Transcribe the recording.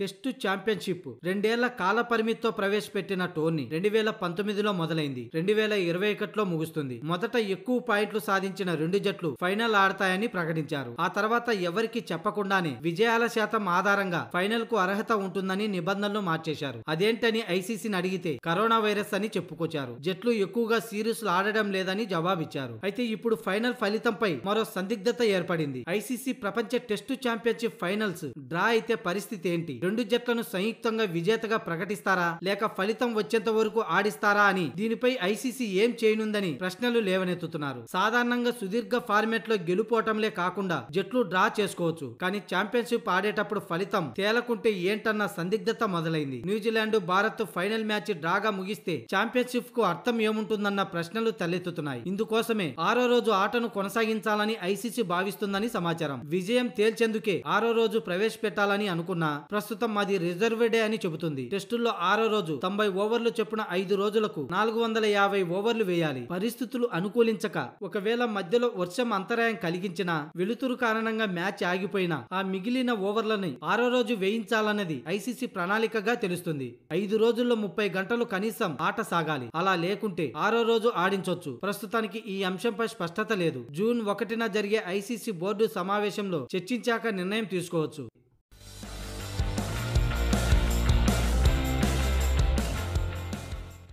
test championship రెండేళ్ల కాల పరిమితితో ప్రవేశపెట్టిన టోర్నీ రెండు వేల పంతొమ్మిదిలో మొదలైంది రెండు వేల ఇరవై ఒకటిలో ముగుస్తుంది మొదట ఎక్కువ పాయింట్లు సాధించిన రెండు జట్లు ఫైనల్ ఆడతాయని ప్రకటించారు ఆ తర్వాత ఎవరికి చెప్పకుండానే విజయాల శాతం ఆధారంగా ఫైనల్ కు అర్హత ఉంటుందని నిబంధనలు మార్చేశారు అదేంటని ఐసీసీని అడిగితే కరోనా వైరస్ అని చెప్పుకొచ్చారు జట్లు ఎక్కువగా సిరీస్లు ఆడడం లేదని జవాబిచ్చారు అయితే ఇప్పుడు ఫైనల్ ఫలితంపై మరో సందిగ్ధత ఏర్పడింది ఐసీసీ ప్రపంచ టెస్టు ఛాంపియన్షిప్ ఫైనల్స్ డ్రా అయితే పరిస్థితి ఏంటి రెండు జట్లను సంయుక్తంగా విజేతగా ప్రకటిస్తారా లేక ఫలితం వచ్చేంత వరకు ఆడిస్తారా అని దీనిపై ఐసీసీ ఏం చేయనుందని ప్రశ్నలు లేవనెత్తుతున్నారు సాధారణంగా సుదీర్ఘ ఫార్మేట్ లో గెలుపోవటంలే కాకుండా జట్లు డ్రా చేసుకోవచ్చు కానీ ఛాంపియన్షిప్ ఆడేటప్పుడు ఫలితం తేలకుంటే ఏంటన్న సందిగ్ధత మొదలైంది న్యూజిలాండ్ భారత్ ఫైనల్ మ్యాచ్ డ్రాగా ముగిస్తే ఛాంపియన్షిప్ కు అర్థం ఏముంటుందన్న ప్రశ్నలు తలెత్తుతున్నాయి ఇందుకోసమే ఆరో రోజు ఆటను కొనసాగించాలని ఐసీసీ భావిస్తుందని సమాచారం విజయం తేల్చేందుకే ఆరో రోజు ప్రవేశపెట్టాలని అనుకున్నా ప్రస్తుతం ప్రస్తుతం మాది రిజర్వ్ డే అని చెబుతుంది టెస్టుల్లో ఆరో రోజు తొంభై ఓవర్లు చెప్పిన ఐదు రోజులకు నాలుగు వందల యాభై ఓవర్లు వేయాలి పరిస్థితులు అనుకూలించక ఒకవేళ మధ్యలో వర్షం అంతరాయం కలిగించినా వెలుతురు కారణంగా మ్యాచ్ ఆగిపోయినా ఆ మిగిలిన ఓవర్లని ఆరో రోజు వేయించాలన్నది ఐసీసీ ప్రణాళికగా తెలుస్తుంది ఐదు రోజుల్లో ముప్పై గంటలు కనీసం ఆట సాగాలి అలా లేకుంటే ఆరో రోజు ఆడించవచ్చు ప్రస్తుతానికి ఈ అంశంపై స్పష్టత లేదు జూన్ ఒకటిన జరిగే ఐసీసీ బోర్డు సమావేశంలో చర్చించాక నిర్ణయం తీసుకోవచ్చు